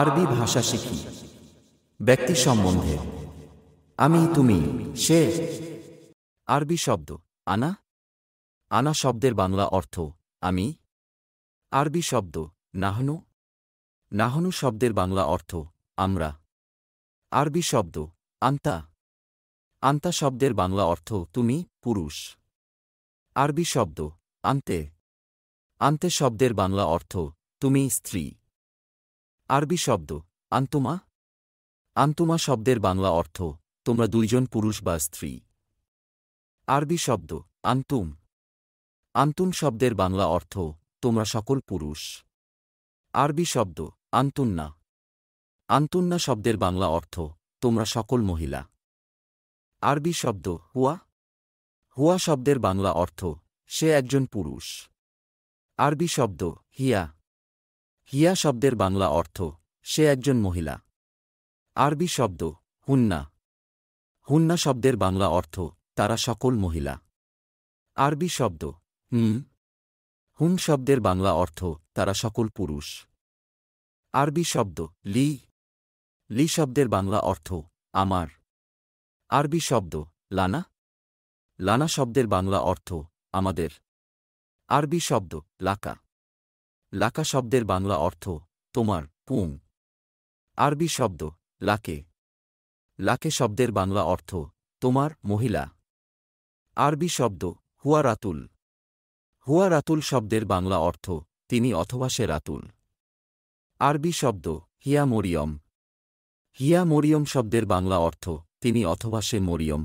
আরবি ভাষা শিখি ব্যক্তি সম্বন্ধে আমি তুমি সে আরবি শব্দ আনা আনা শব্দের বাংলা অর্থ আমি আরবি শব্দ নাহনু নাহনু শব্দের বাংলা অর্থ আমরা আরবি শব্দ আন্তা আন্তা শব্দের বাংলা অর্থ তুমি পুরুষ আরবি শব্দ আন্তে আন্তে শব্দের বাংলা অর্থ তুমি স্ত্রী আরবি শব্দ আন্তুমা আন্তুমা শব্দের বাংলা অর্থ তোমরা দুইজন পুরুষ বা স্ত্রী আরবি শব্দ আন্তুম আন্তুম শব্দের বাংলা অর্থ তোমরা সকল পুরুষ আরবি শব্দ আন্তুন্না আন্তুন্না শব্দের বাংলা অর্থ তোমরা সকল মহিলা আরবি শব্দ হুয়া হুয়া শব্দের বাংলা অর্থ সে একজন পুরুষ আরবি শব্দ হিয়া হিয়া শব্দের বাংলা অর্থ সে একজন মহিলা আরবি শব্দ হুন্না হুন্না শব্দের বাংলা অর্থ তারা সকল মহিলা আরবি শব্দ হুম হুন শব্দের বাংলা অর্থ তারা সকল পুরুষ আরবি শব্দ লি লি শব্দের বাংলা অর্থ আমার আরবি শব্দ লানা লানা শব্দের বাংলা অর্থ আমাদের আরবি শব্দ লাকা লাকা শব্দের বাংলা অর্থ তোমার পুং আরবি শব্দ লাকে লাকে শব্দের বাংলা অর্থ তোমার মহিলা আরবি শব্দ হুয়া রাতুল হুয়া রাতুল শব্দের বাংলা অর্থ তিনি অথবা সে রাতুল আরবি শব্দ হিয়া মরিয়ম হিয়া মরিয়ম শব্দের বাংলা অর্থ তিনি অথবা সে মরিয়ম